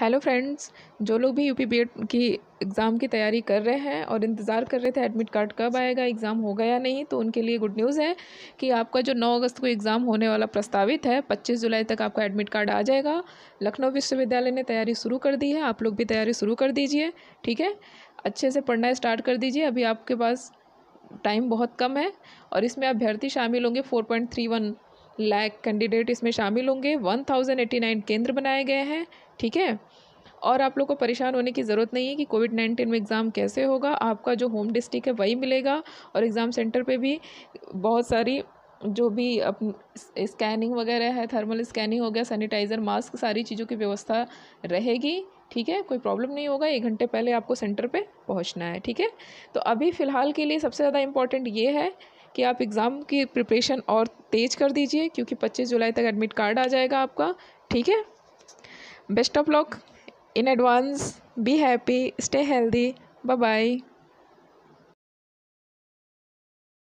hello friends जो लोग भी यूपी बीएड की एग्ज़ाम की तैयारी कर रहे हैं और इंतज़ार कर रहे थे एडमिट कार्ड कब आएगा एग्ज़ाम होगा या नहीं तो उनके लिए गुड न्यूज़ है कि आपका जो 9 अगस्त को एग्ज़ाम होने वाला प्रस्तावित है 25 जुलाई तक आपका एडमिट कार्ड आ जाएगा लखनऊ विश्वविद्यालय ने तैयारी शुरू कर दी है आप लोग भी तैयारी शुरू कर दीजिए ठीक है अच्छे से पढ़ना स्टार्ट कर दीजिए अभी आपके पास टाइम बहुत कम है और इसमें अभ्यर्थी शामिल होंगे four point three one lakh candidate इसमें शामिल होंगे वन थाउजेंड एटी नाइन केंद्र बनाए गए हैं ठीक है और आप लोग को परेशान होने की ज़रूरत नहीं है कि कोविड नाइन्टीन में एग्ज़ाम कैसे होगा आपका जो होम डिस्ट्रिक्ट है वही मिलेगा और एग्ज़ाम सेंटर पे भी बहुत सारी जो भी अप स्कैनिंग वगैरह है थर्मल स्कैनिंग हो गया सैनिटाइज़र मास्क सारी चीज़ों की व्यवस्था रहेगी ठीक है कोई प्रॉब्लम नहीं होगा एक घंटे पहले आपको सेंटर पे पहुंचना है ठीक है तो अभी फ़िलहाल के लिए सबसे ज़्यादा इम्पॉर्टेंट ये है कि आप एग्ज़ाम की प्रिपरेशन और तेज़ कर दीजिए क्योंकि 25 जुलाई तक एडमिट कार्ड आ जाएगा आपका ठीक है best of luck in advance be happy stay healthy bye bye